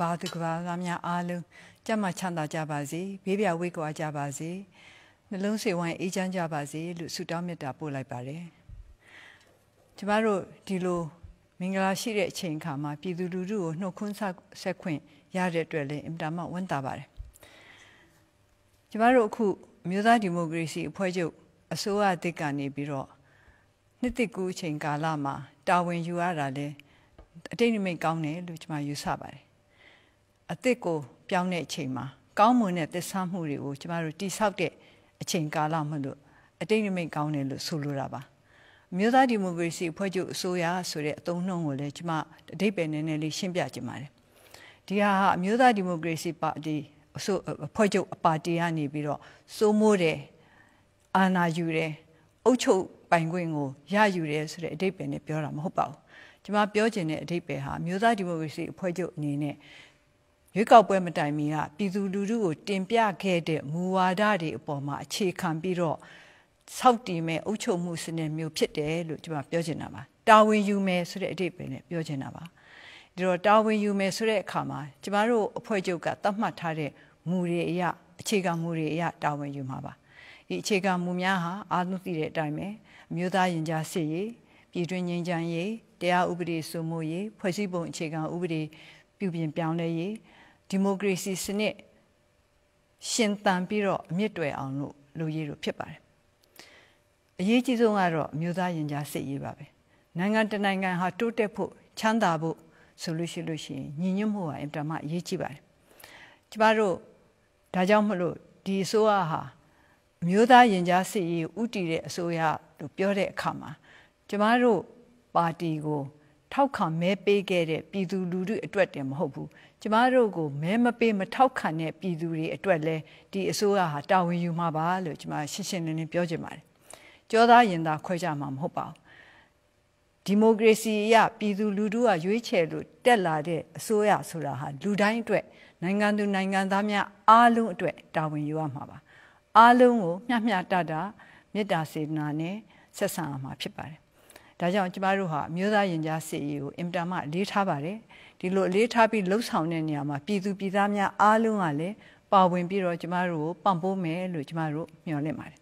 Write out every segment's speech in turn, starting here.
ဘာသူကဘာသားများအားလုံးကြက်မှချမ်းသာကြပါစေဘေးပြဝေးကွာကြပါစေနှလုံးစိတ်ဝမ်းအေးချမ်းကြပါစေလို့ဆုတောင်းမေတ္တာပို့လိုက်ပါတယ်ကျမတို့ဒီလိုမင်္ဂလာရှိတဲ့အချိန်အခါမှာ ပြည်သူလူထုကိုနှုတ်ခွန်းဆက်ခွင့်ရတဲ့အတွက်လည်းအင်တာမဝမ်းသာပါတယ်ကျမတို့အခုမျိုးသားဒီမိုကရေစီအဖွဲ့ချုပ်အစိုးရအသစ်ကနေပြီးတော့နှစ်သိကူးအချိန်ကာလမှာတာဝန်ယူရတာလဲအတိတ်နိမိတ်ကောင်းတယ်လို့ကျွန်မယူဆပါတယ်အသစ်ကိုပြောင်းတဲ့အချိန်မှာကောင်းမွန်တဲ့သစ္စာမှုတွေကိုကျမတို့တိဆောက်တဲ့အချိန်ကာလမလို့အတိတ်နမိတ်ကောင်းတယ်လို့ဆိုလိုတာပါမြို့သားဒီမိုကရေစီအဖွဲ့ချုပ်အစိုးရဆိုတဲ့အသုံးနှုန်းကိုလည်းကျမအတိတ်ပဲနည်းနည်းလေးရှင်းပြချင်ပါတယ်ဒီဟာအမျိုးသားဒီမိုကရေစီပါတီအစိုးအဖွဲ့ချုပ်အပါတီကနေပြီးတော့စိုးမိုးတယ်အာဏာယူတယ်အုပ်ချုပ်ပိုင်ခွင့်ကိုရယူတယ်ဆိုတဲ့အတိတ်ပဲနဲ့ပြောတာမဟုတ်ပါဘူးကျမပြောချင်တဲ့အဓိပ္ပာယ်ဟာအမျိုးသားဒီမိုကရေစီအဖွဲ့ချုပ်အနေနဲ့ရွေးကောက်ပွဲမတိုင်မီကပြည်သူလူထုကိုတင်ပြခဲ့တဲ့မူဝါဒတွေအပေါ်မှာအခြေခံပြီးတော့စောက်တည်မဲ့အုပ်ချုပ်မှုစနစ်မျိုးဖြစ်တယ်လို့ကျွန်မပြောချင်တာပါတာဝန်ယူမယ်ဆိုတဲ့အဓိပ္ပာယ်နဲ့ပြောချင်တာပါဒီတော့တာဝန်ယူမယ်ဆိုတဲ့အခါမှာကျမတို့အဖွဲ့ချုပ်ကသတ်မှတ်ထားတဲ့မူတွေအရအခြေခံမူတွေအရတာဝန်ယူမှာပါဒီအခြေခံမူများဟာအာလုံးသိတဲ့အတိုင်းပဲအမျိုးသားရင်ကြားစစ်ရေးပြည်တွင်းငြိမ်းချမ်းရေးတရားဥပဒေစိုးမိုးရေးဖွဲ့စည်းပုံအခြေခံဥပဒေပြုပြင်ပြောင်းလဲရေးဒီမိုကရေစီစနစ်ရှင်သန်ပြီးတော့အမြင့်တွယ်အောင်လို့လူရည်တို့ဖြစ်ပါတယ်အရေးကြီးဆုံးကတော့မြို့သားရင်ကြားစစ်ရေးပါပဲနိုင်ငံတနိုင်ငံဟာ တိုးတက်ဖို့ချမ်းသာဖို့ဆိုလို့ရှိလို့ရှိရင်ညီညွတ်မှုဟာအင်တာမအရေးကြီးပါတယ်ကျမတို့ဒါကြောင့်မလို့ဒီအစိုးရဟာမြို့သားရင်ကြားစစ်ရေးဥတီတဲ့အစိုးရလို့ပြောတဲ့အခါမှာကျမတို့ပါတီကို ထောက်ခံမဲပေးခဲ့တဲ့ပြည်သူလူထုအတွက်တင်မဟုတ်ဘူးကျမတို့ကိုမဲမပေးမထောက်ခံတဲ့ပြည်သူတွေအတွက်လဲဒီအစိုးရဟာတာဝန်ယူမှာပါလို့ကျမရှင်းရှင်းလင်းလင်းပြောချင်ပါတယ်ကြောသားရင်သားခွဲကြမှာမဟုတ်ပါဘူးဒီမိုကရေစီအရပြည်သူလူထုကရွေးချယ်လို့တက်လာတဲ့အစိုးရဆိုတာဟာလူတိုင်းအတွက်နိုင်ငံသူနိုင်ငံသားများအားလုံးအတွက်တာဝန်ယူရမှာပါအားလုံးကို မျှမျှတတမေတ္တာစေတနာနဲ့ဆက်ဆံရမှာဖြစ်ပါတယ်ဒါကြောင့်ကျမတို့ဟာအမျိုးသားရင်ကြားစီရေးကိုအင်တာမအလေးထားပါတယ်ဒီလိုအလေးထားပြီးလှုပ်ဆောင်တဲ့နေရာမှာပြည်သူပြည်သားများအားလုံးကလည်းပါဝင်ပြီးတော့ကျမတို့ကိုပံ့ပိုးမယ်လို့ကျမတို့မျှော်လင့်ပါတယ်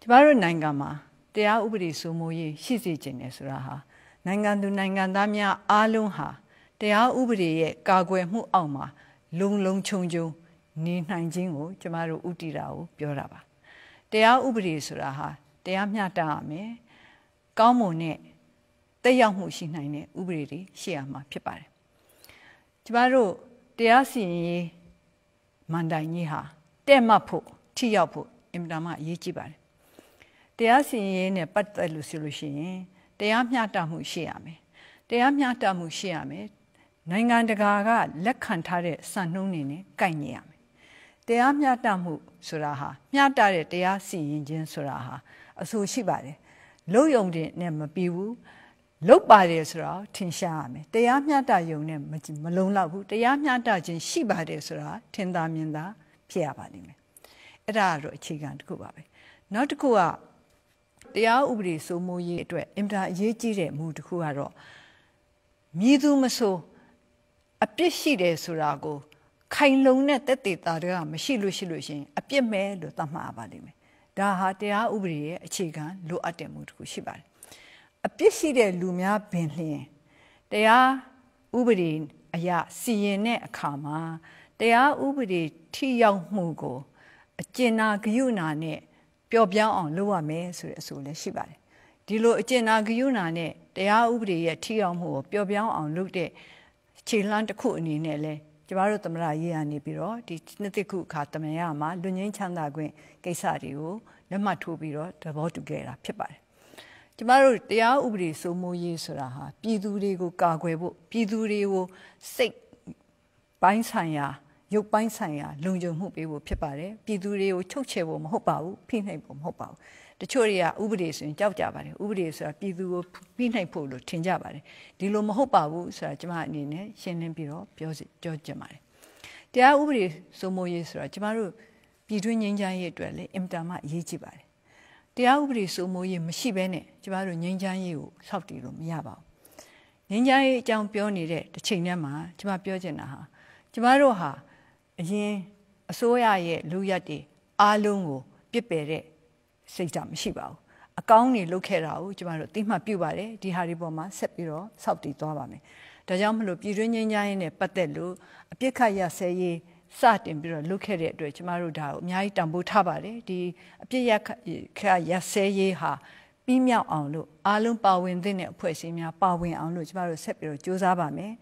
ကျမတို့နိုင်ငံမှာတရားဥပဒေစိုးမိုးရေးရှိစေခြင်းနဲ့ဆိုတာဟာနိုင်ငံသူနိုင်ငံသားများအားလုံးဟာတရားဥပဒေရဲ့ကာကွယ်မှုအောက်မှာလုံလုံခြုံခြုံနေနိုင်ခြင်းကို ကျမတို့ဥတီတာကိုပြောတာပါတရားဥပဒေဆိုတာဟာတရားမျှတရမယ်ကောင်းမွန်တဲ့တက်ရောက်မှုရှိနိုင်တဲ့ဥပဒေတွေရှေ့ရမှာဖြစ်ပါတယ်။ကျမတို့တရားစီရင်ရေးမန်တိုင်ကြီးဟာတဲ့မှတ်ဖို့ထိရောက်ဖို့အင်တာမအရေးကြီးပါတယ်။တရားစီရင်ရေးနဲ့ပတ်သက်လို့ဆိုလို့ရှိရင်တရားမျှတမှုရှိရမယ်။တရားမျှတမှုရှိရမယ်။နိုင်ငံတကာကလက်ခံထားတဲ့စံနှုန်းတွေနဲ့ကိုက်ညီရမယ်။တရားမျှတမှုဆိုတာဟာမျှတတဲ့တရားစီရင်ခြင်းဆိုတာဟာအဆိုရှိပါတယ်။လုံယုံတဲ့နဲ့မပြီးဘူး။လုတ်ပါတယ်ဆိုတာထင်ရှားရမယ်တရားမျှတယုံနဲ့မလုံလောက်ဘူးတရားမျှတခြင်းရှိပါတယ်ဆိုတာထင်သာမြင်သာ ဖြစ်ရပါလိမ့်မယ်အဲ့ဒါကတော့အခြေခံတစ်ခုပါပဲနောက်တစ်ခုကတရားဥပဒေစိုးမိုးရေးအတွက်အင်တာအရေးကြီးတဲ့မူတစ်ခုကတော့မြည်သူမဆိုအပြစ်ရှိတယ်ဆိုတာကိုခိုင်လုံတဲ့တက်တေတာတွေကမရှိလို့ရှိလို့ရှင်အပြစ်မဲ့လို့သတ်မှတ်ပါလိမ့်မယ်ဒါဟာတရားဥပဒေရဲ့အခြေခံလိုအပ်တဲ့မူတစ်ခုရှိပါတယ်အပြစ်ရှိတဲ့လူများပင်လျင်တရားဥပဒေအရစီရင်တဲ့အခါမှာတရားဥပဒေထိရောက်မှုကိုအကျဉ်းနာဂယုဏနဲ့ပျော်ပြောင်းအောင်လုပ်ရမယ်ဆိုတဲ့အဆိုလည်းရှိပါတယ်ဒီလိုအကျဉ်းနာဂယုဏနဲ့တရားဥပဒေရဲ့ထိရောက်မှုကိုပျော်ပြောင်းအောင်လုပ်တဲ့ခြေလှမ်းတစ်ခုအနေနဲ့လဲကျမတို့သမရရေးရနေပြီးတော့ဒီနှစ်သိက္ခာအခါတမန်ရမှာလူငင်းချမ်းသာခွင့်ကိစ္စတွေကိုလက်မှတ်ထိုးပြီးတော့သဘောတူခဲ့တာဖြစ်ပါတယ်ကျမတို့တရားဥပဒေစိုးမိုးရေးဆိုတာဟာပြည်သူတွေကိုကာကွယ်ဖို့ပြည်သူတွေကိုစိတ်ပိုင်းဆိုင်ရာရုပ်ပိုင်းဆိုင်ရာလုံခြုံမှုပေးဖို့ဖြစ်ပါတယ်ပြည်သူတွေကိုချုပ်ချယ်ဖို့မဟုတ်ပါဘူးဖိနှိပ်ဖို့မဟုတ်ပါဘူးတချို့တွေကဥပဒေဆိုရင်ကြောက်ကြပါတယ်ဥပဒေဆိုတာပြည်သူကိုဖိနှိပ်ဖို့လို့ထင်ကြပါတယ်ဒီလိုမဟုတ်ပါဘူးဆိုတာကျမအနေနဲ့ရှင်းလင်းပြီးတော့ပြောစီကြောချင်ပါတယ်တရားဥပဒေစိုးမိုးရေးဆိုတာကျမတို့ပြည်တွင်းငြိမ်းချမ်းရေးအတွက်လည်းအင်တာမအရေးကြီးပါတယ်တရားဥပဒေစိုးမိုးရေးမရှိဘဲနဲ့ကျမတို့ငြိမ်းချမ်းရေးကိုစောင့်တည်လို့မရပါဘူးငြိမ်းချမ်းရေးအကြောင်းပြောနေတဲ့တစ်ချိန်တည်းမှာကျမပြောချင်တာဟာကျမတို့ဟာအရင်အစိုးရရဲ့လူရက်တွေအားလုံးကို ပြစ်ပယ်တဲ့စိတ်ဓာတ်မရှိပါဘူးအကောင်းနေလုတ်ခဲ့တာကိုကျမတို့အတိမှတ်ပြုပါတယ်ဒီဟာဒီပေါ်မှာဆက်ပြီးတော့စောင့်တည်သွားပါမယ်ဒါကြောင့်မလို့ပြည်တွင်းငြိမ်းချမ်းရေးနဲ့ပတ်သက်လို့အပြစ်ခတ်ရဆဲရေးစတင်ပြီးတော့လုတ်ခဲ့တဲ့အတွက်ကျမတို့ဒါကိုအများကြီးတန်ဖိုးထားပါတယ်ဒီအပြစ်ရခရဆဲရေးဟာပြီးမြောက်အောင်လို့အားလုံးပါဝင်သင့်တဲ့အဖွဲ့အစည်းများပါဝင်အောင်လို့ကျမတို့ဆက်ပြီးတော့စ조사ပါမယ်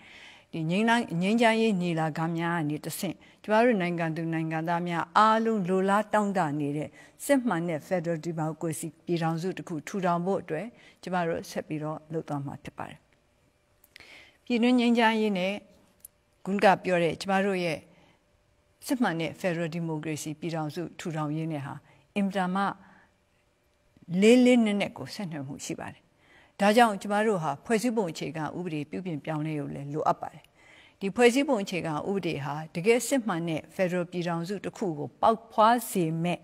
ဒီငင်းတိုင်းငင်းချမ်းရေးညီလာခံများကနေတဆင့်ကျမတို့နိုင်ငံသူနိုင်ငံသားများအားလုံးလိုလားတောင်းတနေတဲ့စစ်မှန်တဲ့ Federal Democracy ပြည်ထောင်စုတစ်ခုထူထောင်ဖို့အတွက်ကျမတို့ဆက်ပြီးတော့လုပ်သွားမှာဖြစ်ပါတယ်။ပြည်တွင်းငင်းချမ်းရေးနဲ့ဂုဏ်ကပြောတဲ့ကျမတို့ရဲ့စစ်မှန်တဲ့ Federal Democracy ပြည်ထောင်စုထူထောင်ရေးနဲ့ဟာအင်တာမလေးလေးနက်နက်ကိုဆက်နွယ်မှုရှိပါတယ်။ဒါကြောင့်ကျမတို့ဟာဖွဲ့စည်းပုံအခြေခံဥပဒေပြုပြင်ပြောင်းလဲရုံလည်းလိုအပ်ပါတယ်။ဒီဖွဲ့စည်းပုံအခြေခံဥပဒေဟာတကယ်စစ်မှန်တဲ့ Federal ပြည်ထောင်စုတစ်ခုကိုပေါက်ဖွားစေမဲ့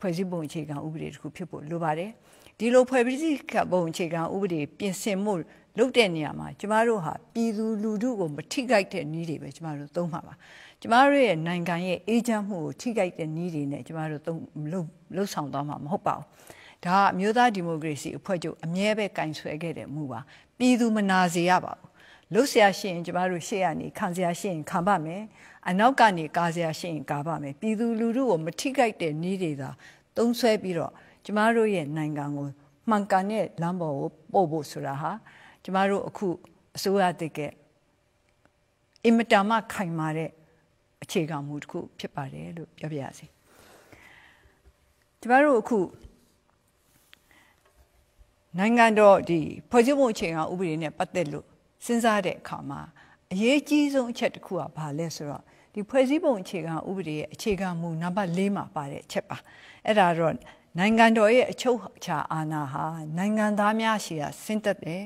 ဖွဲ့စည်းပုံအခြေခံဥပဒေတစ်ခုဖြစ်ဖို့လိုပါတယ်။ဒီလိုဖွဲ့စည်းပုံအခြေခံဥပဒေပြင်ဆင်မှုလုပ်တဲ့နေရာမှာကျမတို့ဟာပြည်သူလူထုကိုမထိခိုက်တဲ့နည်းတွေပဲကျမတို့သုံးမှာပါကျမတို့ရဲ့နိုင်ငံရဲ့အေဂျင့်မှုကိုထိခိုက်တဲ့နည်းတွေနဲ့ကျမတို့သုံးလုပ်လုပ်ဆောင်သွားမှာမဟုတ်ပါဘူးဒါအမျိုးသားဒီမိုကရေစီအဖွဲ့ချုပ်အမြဲပဲကင်ဆွဲခဲ့တဲ့မှုပါပြည်သူမနာစေရပါဘူးလုတ်ဆရာရှိရင်ကျမတို့ရှေ့ရနေခံဆရာရှိရင်ခံပါမယ်အနောက်ကနေကားဆရာရှိရင်ကားပါမယ်ပြည်သူလူထုကိုမထိခိုက်တဲ့နည်းတွေသာသုံးဆွဲပြီးတော့ကျမတို့ရဲ့နိုင်ငံကိုမှန်ကန်တဲ့လမ်းပေါ်ကိုပို့ဖို့ဆိုတာဟာကျမတို့အခုအစိုးရတစ်ကအင်မတန်မှခိုင်မာတဲ့အခြေခံမူတစ်ခု ဖြစ်ပါတယ်လို့ပြောပြရစီကျမတို့အခုနိုင်ငံတော်ဒီဖွဲ့စည်းပုံအခြေခံဥပဒေနဲ့ပတ်သက်လို့စဉ်းစားတဲ့အခါမှာအရေးကြီးဆုံးအချက်တစ်ခုကဘာလဲဆိုတော့ဒီဖွဲ့စည်းပုံအခြေခံဥပဒေရဲ့အခြေခံမူနံပါတ်၄မှာပါတဲ့အချက်ပါအဲ့ဒါတော့နိုင်ငံတော်ရဲ့အချုပ်အခြာအာဏာဟာနိုင်ငံသားများရှေ့ကဆင်းသက်တယ်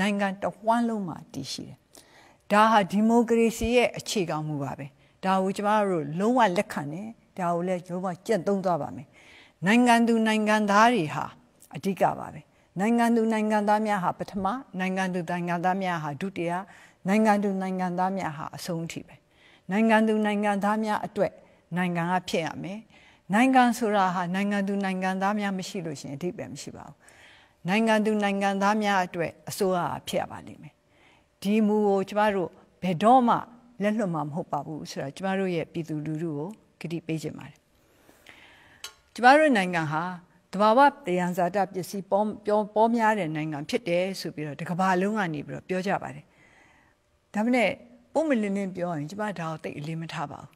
နိုင်ငံတစ်ဝန်းလုံးမှာတည်ရှိတယ်။ဒါဟာဒီမိုကရေစီရဲ့အခြေခံမှုပါပဲ။ဒါကိုကျမတို့လုံးဝလက်ခံတယ်။ဒါကိုလည်းလုံးဝကြံ့သုံးသွားပါမယ်။နိုင်ငံသူနိုင်ငံသားတွေဟာအဓိကပါပဲ။နိုင်ငံသူနိုင်ငံသားများဟာပထမနိုင်ငံသူနိုင်ငံသားများဟာဒုတိယနိုင်ငံသူနိုင်ငံသားများဟာအဆုံးအထိပဲ။နိုင်ငံသူနိုင်ငံသားများအတွက်နိုင်ငံကဖြစ်ရမယ်။နိုင်ငံဆိုတာဟာနိုင်ငံသူနိုင်ငံသားများမရှိလို့ရှင်အဓိပ္ပာယ်မရှိပါဘူးနိုင်ငံသူနိုင်ငံသားများအတွက်အစိုးရဖြစ်ရပါလိမ့်မယ်ဒီမူကိုကျမတို့ဘယ်တော့မှလက်လွတ်မှာမဟုတ်ပါဘူးဆိုတော့ကျမတို့ရဲ့ပြည်သူလူထုကိုကတိပေးချင်ပါတယ်ကျမတို့နိုင်ငံဟာတဘာဝတရားဇာတပစ္စည်းပေါပြောပေါများတဲ့နိုင်ငံဖြစ်တယ်ဆိုပြီးတော့တကဘာလုံးကနေပြီးတော့ပြောကြပါတယ်ဒါမနဲ့ပုံမလင်းလင်းပြောရင်ကျမဒါကိုတိတ်အလေးမထားပါဘူး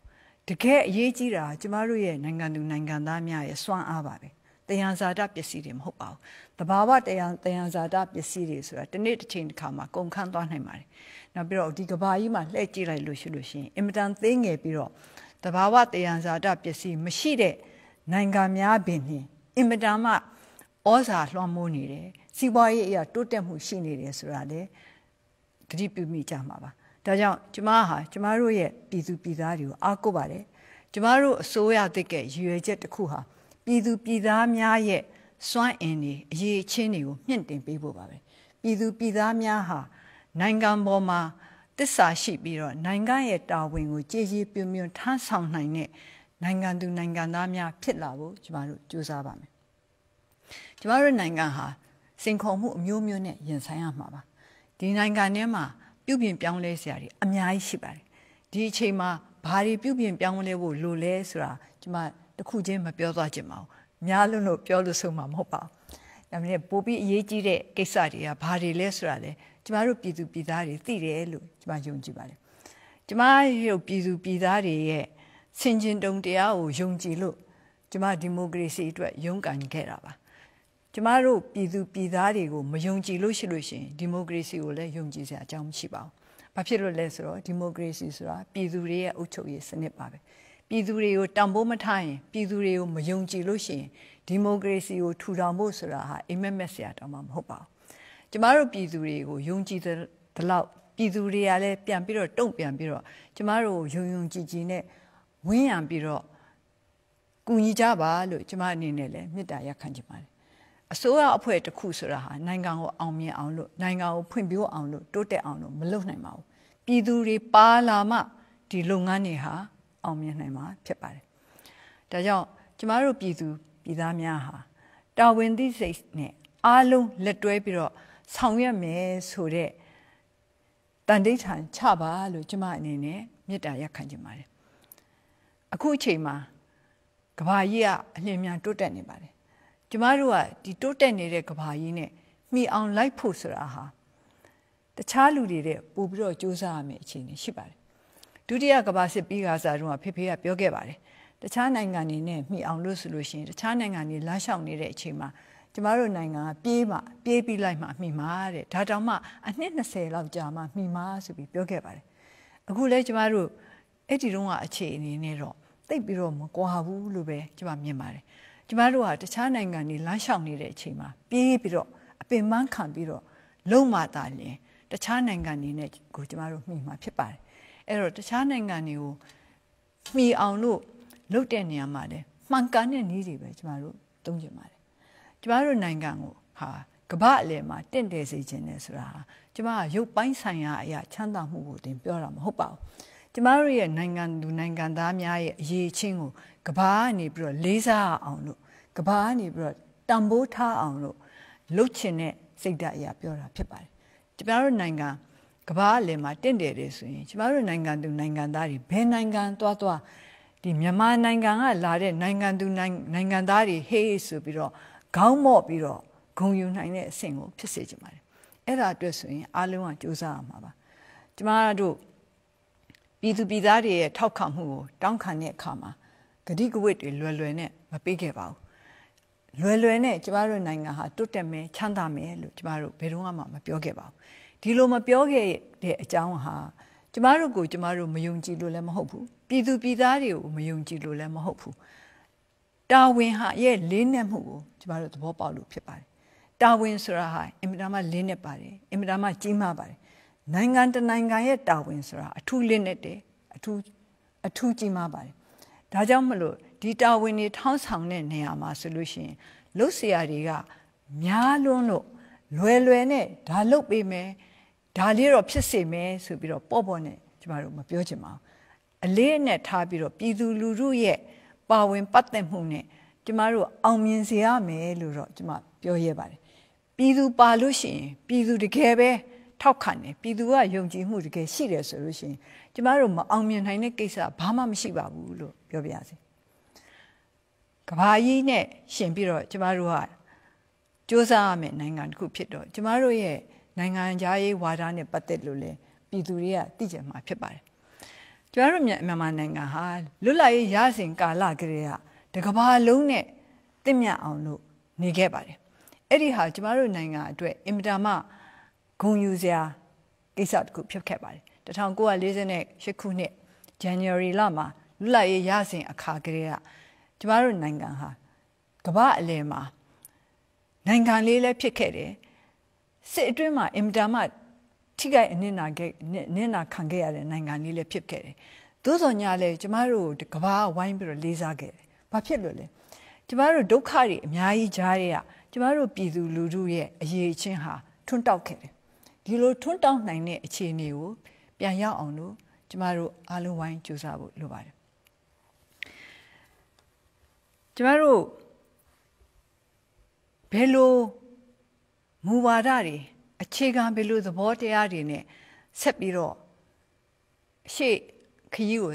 တကယ်အရေးကြီးတာကျမတို့ရဲ့နိုင်ငံသူနိုင်ငံသားများရဲ့စွမ်းအားပါပဲတယံဇာတပစ္စည်းတွေမဟုတ်ပါဘူး။တဘာဝတယံတယံဇာတပစ္စည်းတွေဆိုတာတစ်နေ့တစ်ချိန်တစ်ခါမှာကုန်ခန်းသွားနိုင်ပါတယ်။နောက်ပြီးတော့ဒီကဘာကြီးမှာလှည့်ကြည့်လိုက်လို့ရှိလို့ရှိရင်အင်မတန်သေးငယ်ပြီးတော့တဘာဝတယံဇာတပစ္စည်းမရှိတဲ့နိုင်ငံများပင်ဖြင့်အင်မတန်မှဩဇာလွှမ်းမိုးနေတယ်။စီးပွားရေးအရာ တိုးတက်မှု ရှိနေတယ်ဆိုတာလေတတိပြုမိကြမှာပါ။ဒါကြောင့်ကျမဟာကျမတို့ရဲ့ပြည်သူပြည်သားတွေကိုအားကိုးပါတယ်။ကျမတို့အစိုးရတက်ကရည်ရွယ်ချက်တစ်ခုဟာပြည်သူပြည်သားများရဲ့စွမ်းအင်တွေအရေးချင်းတွေကိုမြင့်တင်ပေးဖို့ပါပဲပြည်သူပြည်သားများဟာနိုင်ငံပေါ်မှာတစ္ဆာရှိပြီးတော့နိုင်ငံရဲ့တာဝန်ကို ကြည်ကြည်ပြွန်ပြွန်ထမ်းဆောင်နိုင်တဲ့နိုင်ငံသူနိုင်ငံသားများဖြစ်လာဖို့ကျမတို့ကြိုးစားပါမယ်ကျမတို့နိုင်ငံဟာစင်ခုံမှုအမျိုးမျိုးနဲ့ရင်ဆိုင်ရမှာပါဒီနိုင်ငံထဲမှာပြုပြင်ပြောင်းလဲစရာတွေအများကြီးရှိပါတယ်ဒီအချိန်မှာဘာတွေပြုပြင်ပြောင်းလဲဖို့လိုလဲဆိုတာကျမတခုချင်းမပြောသွားချင်ပါဘူးများလွန်းလို့ပြောလို့ဆုံးမှာမဟုတ်ပါဘူးဒါမျိုးပိုပြီးအရေးကြီးတဲ့ကိစ္စတွေကဘာတွေလဲဆိုတာလေကျမတို့ပြည်သူပြည်သားတွေသိတယ်လို့ကျမယုံကြည်ပါတယ်ကျမတို့ပြည်သူပြည်သားတွေရဲ့စင်ကျင်တုံတရားကိုယုံကြည်လို့ကျမဒီမိုကရေစီအတွက်ရုန်းကန်ခဲ့တာပါကျမတို့ပြည်သူပြည်သားတွေကိုမယုံကြည်လို့ရှိလို့ရှင်ဒီမိုကရေစီကိုလည်းယုံကြည်စရာအကြောင်းမရှိပါဘူး။ဘာဖြစ်လို့လဲဆိုတော့ဒီမိုကရေစီဆိုတာပြည်သူတွေရဲ့အုပ်ချုပ်ရေးစနစ်ပါပဲ။ပြည်သူတွေကိုတံပိုးမထားရင်ပြည်သူတွေကိုမယုံကြည်လို့ရှိရင်ဒီမိုကရေစီကိုထူထောင်ဖို့ဆိုတာဟာအိမ်မက်မက်စရာတောင်မှမဟုတ်ပါဘူး။ကျမတို့ပြည်သူတွေကိုယုံကြည်တဲ့လောက်ပြည်သူတွေကလည်းပြန်ပြီးတော့တုံ့ပြန်ပြီးတော့ကျမတို့ယုံယုံကြည်ကြည်နဲ့ဝင်းရံပြီးတော့ကူညီကြပါလို့ကျမအနေနဲ့လည်းမေတ္တာရပ်ခံချင်ပါတယ်။အစိုးရအဖွဲ့တစ်ခုဆိုတာဟာနိုင်ငံကိုအောင်မြင်အောင်လို့နိုင်ငံကိုဖွံ့ဖြိုးအောင်လို့တိုးတက်အောင်လို့မလုပ်နိုင်ပါဘူး။ပြည်သူတွေပါလာမှဒီလုပ်ငန်းတွေဟာအောင်မြင်နိုင်မှာဖြစ်ပါတယ်။ဒါကြောင့်ကျမတို့ပြည်သူပြည်သားများဟာတာဝန်သိစိတ်နဲ့အားလုံးလက်တွဲပြီးတော့ဆောင်ရွက်မယ်ဆိုတဲ့တန်တိဋ္ဌာန်ချပါလို့ကျမအနေနဲ့မေတ္တာရပ်ခံချင်ပါတယ်။အခုအချိန်မှာကဘာကြီးကအလင်းမြန်တိုးတက်နေပါတယ်။ကျမတို့ကဒီတိုးတက်နေတဲ့ကဘာကြီးနဲ့မိအောင်လိုက်ဖို့ဆိုတာဟာတခြားလူတွေတဲ့ပို့ပြီးတော့စူးစမ်းရမယ့်အခြေအနေရှိပါတယ်ဒုတိယကမ္ဘာစစ်ပြီးခါစားတုန်းကဖေဖေကပြောခဲ့ပါတယ်တခြားနိုင်ငံတွေနဲ့မှီအောင်လို့ဆိုလို့ရှိရင်တခြားနိုင်ငံတွေလမ်းလျှောက်နေတဲ့အချိန်မှာကျမတို့နိုင်ငံကပြေးမှပြေးပြီးလိုက်မှမှီမှာတဲ့ဒါတောင်မှအနှစ်20လောက်ကြာမှမှီမှာဆိုပြီးပြောခဲ့ပါတယ်အခုလဲကျမတို့အဲ့ဒီတုန်းကအခြေအနေနဲ့တော့တိတ်ပြီးတော့မကွာဘူးလို့ပဲကျမမြင်ပါတယ်ကျမတို့ကတခြားနိုင်ငံတွေလမ်းလျှောက်နေတဲ့အချိန်မှာပြေးပြီးတော့အပင်ပန်းခံပြီးတော့လုံမသာလျင်တခြားနိုင်ငံတွေနဲ့ကိုကျမတို့မှီမှာဖြစ်ပါတယ်အဲ့တော့တခြားနိုင်ငံတွေကိုမှီအောင်လို့လုပ်တဲ့နေရာမှာလည်းမှန်ကန်တဲ့နည်းတွေပဲကျမတို့သုံးကျင်ပါတယ်ကျမတို့နိုင်ငံကိုဟာကမ္ဘာအလယ်မှာတင့်တယ်စေခြင်းနဲ့ဆိုတာဟာကျမကရုပ်ပိုင်းဆိုင်ရာအရာချမ်းသာမှုကိုတင်ပြောတာမဟုတ်ပါဘူးကျမတို့ရဲ့နိုင်ငံသူနိုင်ငံသားများရဲ့အရေးချင်းကိုကဘာကနေပြီးတော့လေးစားအောင်လို့ကဘာကနေပြီးတော့တံပိုးထားအောင်လို့လှုပ်ချင်တဲ့စိတ်ဓာတ်အရာပြောတာဖြစ်ပါတယ်ကျမတို့နိုင်ငံကဘာအလယ်မှာတင့်တယ်တယ်ဆိုရင်ကျမတို့နိုင်ငံသူနိုင်ငံသားတွေဘယ်နိုင်ငံသွားသွားဒီမြန်မာနိုင်ငံကလာတဲ့နိုင်ငံသူနိုင်ငံသားတွေဟေးဆိုပြီးတော့ခေါင်းမော့ပြီးတော့ဂုံယူနိုင်တဲ့အဆင့်ကိုဖြစ်စေချင်ပါတယ်အဲ့ဒါအတွက်ဆိုရင်အားလုံးကစူးစမ်းရမှာပါကျမတို့ပြည်သူပြည်သားတွေရဲ့ထောက်ခံမှုကိုတောင်းခံတဲ့အခါမှာဂတိကဝတ်တွေလွယ်လွယ်နဲ့မပေးခဲ့ပါဘူးလွယ်လွယ်နဲ့ကျမတို့နိုင်ငံဟာတိုးတက်မယ်ချမ်းသာမယ်လို့ကျမတို့ဘယ်တော့မှမပြောခဲ့ပါဘူးဒီလိုမပြောခဲ့တဲ့အကြောင်းဟာကျမတို့ကိုကျမတို့မယုံကြည်လို့လည်းမဟုတ်ဘူးပြည်သူပြည်သားတွေကိုမယုံကြည်လို့လည်းမဟုတ်ဘူးတာဝန်ဟာရဲ့လင်းနှက်မှုကိုကျမတို့သဘောပေါက်လို့ဖြစ်ပါတယ်တာဝန်ဆိုတာဟာအင်မတန်မှလင်းနှက်ပါတယ်အင်မတန်မှကြီးမားပါတယ်နိုင်ငံတနိုင်ငံရဲ့တာဝန်ဆိုတာအထူးလင်းနှက်တယ်အထူးအထူးကြီးမားပါတယ်ဒါကြောင့်မလို့ဒီတာဝန်တွေထောင်းဆောင်တဲ့နေရာမှာဆိုလို့ရှိရင်လုပ်เสียတွေကများလွန်းလို့လွယ်လွယ်နဲ့ဒါလုပ်ပေးမယ်ဒါလေးတော့ဖြစ်စေမယ်ဆိုပြီးတော့ပေါ့ပေါ့နဲ့ကျမတို့မပြောချင်ပါဘူးအလေးအနက်ထားပြီးတော့ပြည်သူလူထုရဲ့ပါဝင်ပတ်သက်မှုနဲ့ကျမတို့အောင်မြင်စေရမယ်လို့တော့ကျမပြောရဲပါတယ်ပြည်သူပါလို့ရှိရင်ပြည်သူတကယ်ပဲထောက်ခံတယ်ပြည်သူကယုံကြည်မှုတကယ်ရှိတယ်ဆိုလို့ရှိရင်ကျမတို့မအောင်မြင်နိုင်တဲ့ကိစ္စဘာမှမရှိပါဘူးလို့ပြောပြရစီကဘာကြီးနဲ့ရှင်ပြီးတော့ကျမတို့ကစ조사ရမယ့်နိုင်ငံတစ်ခုဖြစ်တော့ကျမတို့ရဲ့နိုင်ငံခြားရေးဝါဒနဲ့ပတ်သက်လို့လည်းပြည်သူတွေကသိကြမှာဖြစ်ပါတယ်။ကျမတို့မြန်မာနိုင်ငံဟာလွတ်လပ်ရေးရစဉ်ကာလကလေးကတကဘာလုံးနဲ့တင့်မြတ်အောင်လို့နေခဲ့ပါတယ်။အဲ့ဒီဟာကျမတို့နိုင်ငံအတွက်အင်မတန်မှဂုဏ်ယူစရာကိစ္စတစ်ခုဖြစ်ခဲ့ပါတယ်။1948ခုနှစ် January လမှာလွတ်လပ်ရေးရစဉ်အခါကလေးကကျမတို့နိုင်ငံဟာကမ္ဘာအလယ်မှာနိုင်ငံလေးလည်းဖြစ်ခဲ့တယ်စစ်အတွင်းမှာအင်တာမတ်ထိခိုက်အနစ်နာခဲ့နစ်နာခံခဲ့ရတဲ့နိုင်ငံလေးလည်းဖြစ်ခဲ့တယ်သို့တော်ညာလည်းကျမတို့ကဘာဝိုင်းပြီးတော့လေးစားခဲ့တယ်ဘာဖြစ်လို့လဲကျမတို့ဒုက္ခတွေအများကြီးကြားရရကျမတို့ပြည်သူလူထုရဲ့အရေးချင်းဟာထွန်းတောက်ခဲ့တယ်ဒီလိုထွန်းတောက်နိုင်တဲ့အခြေအနေကိုပြန်ရောက်အောင်လို့ကျမတို့အားလုံးဝိုင်းကြိုးစားဖို့လိုပါတယ်ကျမတို့ဘယ်လိုမူဝါဒတွေအခြေခံဘယ်လိုသဘောတရားတွေနဲ့ဆက်ပြီးတော့အရှိခကြီးကို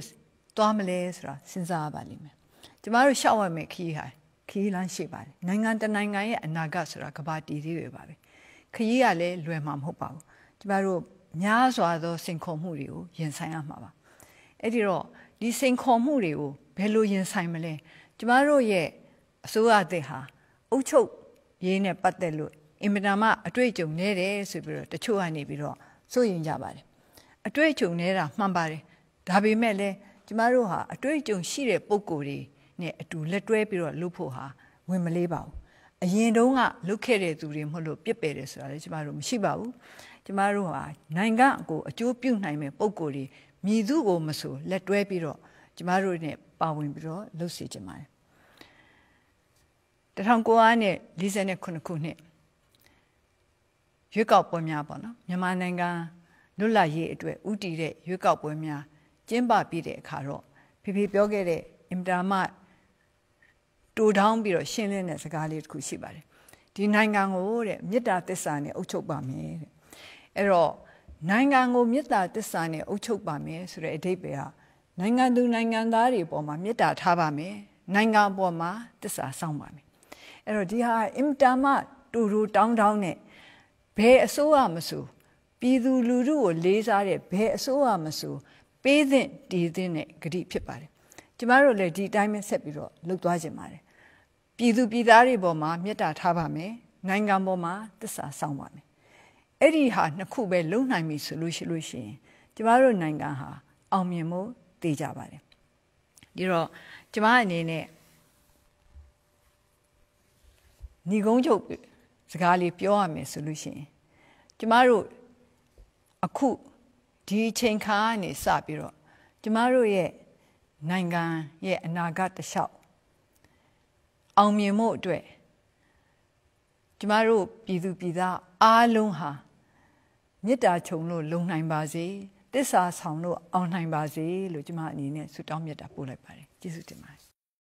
သွားမလဲဆိုတာစဉ်းစားရပါလိမ့်မယ်။ကျမတို့ရှောက်ရမယ့်ခကြီးဟာခကြီးလမ်းရှိပါတယ်။နိုင်ငံတနိုင်ငံရဲ့အနာဂတ်ဆိုတာကဘာတည်သေးတွေပါပဲ။ခကြီးကလည်းလွယ်မှာမဟုတ်ပါဘူး။ကျမတို့များစွာသောစိန်ခေါ်မှုတွေကိုရင်ဆိုင်ရမှာပါ။အဲ့ဒီတော့ဒီစိန်ခေါ်မှုတွေကိုဘယ်လိုရင်ဆိုင်မလဲ။ကျမတို့ရဲ့အစိုးရအသစ်ဟာအုပ်ချုပ်ရေးနဲ့ပတ်သက်လို့အင်မတန်မှအတွေ့အကြုံနေတယ်ဆိုပြီးတော့တချို့ကနေပြီးတော့စိုးရင်ကြပါတယ်အတွေ့အကြုံနေတာမှန်ပါတယ်ဒါပေမဲ့လည်းကျမတို့ဟာအတွေ့အကြုံရှိတဲ့ပုံကိုယ်တွေနဲ့အတူလက်တွဲပြီးတော့လုပ်ဖို့ဟာဝင်မလေးပါဘူးအရင်တုန်းကလုတ်ခဲ့တဲ့သူတွေမဟုတ်လို့ပြစ်ပယ်တယ်ဆိုတာလေကျမတို့မရှိပါဘူးကျမတို့ဟာနိုင်ငံကိုအကျိုးပြုနိုင်မဲ့ပုံကိုယ်တွေမြည်သူကိုမဆိုလက်တွဲပြီးတော့ကျမတို့နဲ့ပါဝင်ပြီးတော့လှုပ်စေချင်ပါတယ်1948ခုနှစ်ရွေးကောက်ပွဲများပေါ့နော်မြန်မာနိုင်ငံလွတ်လပ်ရေးအတွက်ဥတီတဲ့ရွေးကောက်ပွဲများကျင်းပပြီးတဲ့အခါတော့ဖေဖေပြောခဲ့တဲ့အင်တာမတူထောင်းပြီးတော့ရှင်းလင်းတဲ့စကားလေးတစ်ခုရှိပါတယ်ဒီနိုင်ငံကိုတဲ့မေတ္တာသစ္စာနဲ့အုပ်ချုပ်ပါမယ်တဲ့အဲ့တော့နိုင်ငံကိုမေတ္တာသစ္စာနဲ့အုပ်ချုပ်ပါမယ်ဆိုတဲ့အဓိပ္ပာယ်ဟာနိုင်ငံသူနိုင်ငံသားတွေပေါ်မှာမေတ္တာထားပါမယ်နိုင်ငံပေါ်မှာသစ္စာစောင့်ပါမယ်အဲ့တော့ဒီဟာအင်တာမတူတူတောင်းတောင်းနဲ့ဘယ်အစိုးရမဆိုပြည်သူလူထုကို လေးစားတဲ့ဘယ်အစိုးရမဆိုပေးသင့်တည်သင့်တဲ့ဂတိဖြစ်ပါတယ်ကျမတို့လည်းဒီအတိုင်းပဲဆက်ပြီးတော့လှုပ်သွားကြပါတယ်ပြည်သူပြည်သားတွေပေါ်မှာမေတ္တာထားပါမယ်နိုင်ငံပေါ်မှာတစ္ဆာဆောင်ပါမယ်အဲ့ဒီဟာနှစ်ခုပဲလုံနိုင်ပြီဆိုလို့ရှိလို့ရှိရင် ကျမတို့နိုင်ငံဟာအောင်မြင်မှုတည်ကြပါတယ်ဒီတော့ကျမအနေနဲ့ညီကုန်းချုပ်စကားလေးပြောရမယ်ဆိုလို့ရှိရင်ကျမတို့အခုဒီအချိန်ခါကနေစပြီးတော့ကျမတို့ရဲ့နိုင်ငံရဲ့အနာဂတ်တစ်လျှောက်အောင်မြင်မှုအတွက်ကျမတို့ပြည်သူပြည်သားအားလုံးဟာမေတ္တာခြုံလို့လုံနိုင်ပါစေတစ္ဆာဆောင်လို့အောင်နိုင်ပါစေလို့ကျမအနေနဲ့ဆုတောင်းမြတ်တာပို့လိုက်ပါတယ်ကျေးဇူးတင်ပါတယ်